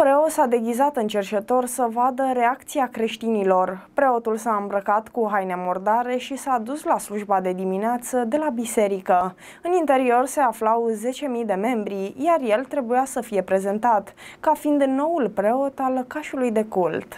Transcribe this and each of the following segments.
preot s-a deghizat în cerșetor să vadă reacția creștinilor. Preotul s-a îmbrăcat cu haine mordare și s-a dus la slujba de dimineață de la biserică. În interior se aflau 10.000 de membri, iar el trebuia să fie prezentat, ca fiind noul preot al cașului de cult.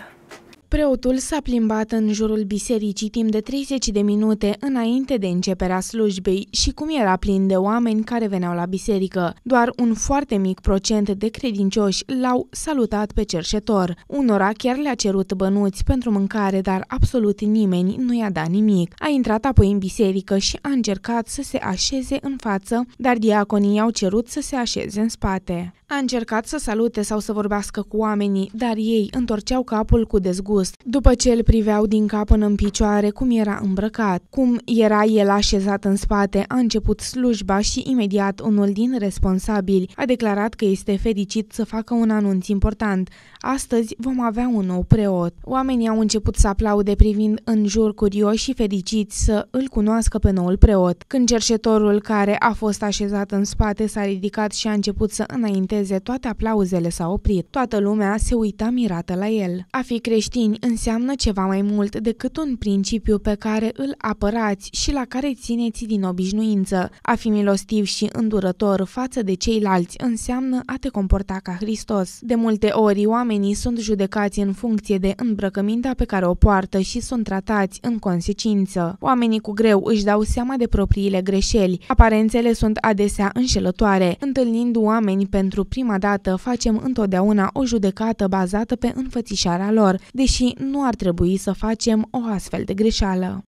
Preotul s-a plimbat în jurul bisericii timp de 30 de minute înainte de începerea slujbei și cum era plin de oameni care veneau la biserică. Doar un foarte mic procent de credincioși l-au salutat pe cerșetor. Unora chiar le-a cerut bănuți pentru mâncare, dar absolut nimeni nu i-a dat nimic. A intrat apoi în biserică și a încercat să se așeze în față, dar diaconii i-au cerut să se așeze în spate. A încercat să salute sau să vorbească cu oamenii, dar ei întorceau capul cu dezgust. După ce îl priveau din cap până în picioare cum era îmbrăcat, cum era el așezat în spate, a început slujba și imediat unul din responsabili a declarat că este fericit să facă un anunț important. Astăzi vom avea un nou preot. Oamenii au început să aplaude privind în jur curioși și fericiți să îl cunoască pe noul preot. Când cercetorul care a fost așezat în spate s-a ridicat și a început să înainteze urmeze toate aplauzele s-au oprit. Toată lumea se uita mirată la el. A fi creștini înseamnă ceva mai mult decât un principiu pe care îl apărați și la care țineți din obișnuință. A fi milostiv și îndurător față de ceilalți înseamnă a te comporta ca Hristos. De multe ori, oamenii sunt judecați în funcție de îmbrăcămintea pe care o poartă și sunt tratați în consecință. Oamenii cu greu își dau seama de propriile greșeli. Aparențele sunt adesea înșelătoare, întâlnind oameni pentru prima dată, facem întotdeauna o judecată bazată pe înfățișarea lor, deși nu ar trebui să facem o astfel de greșeală.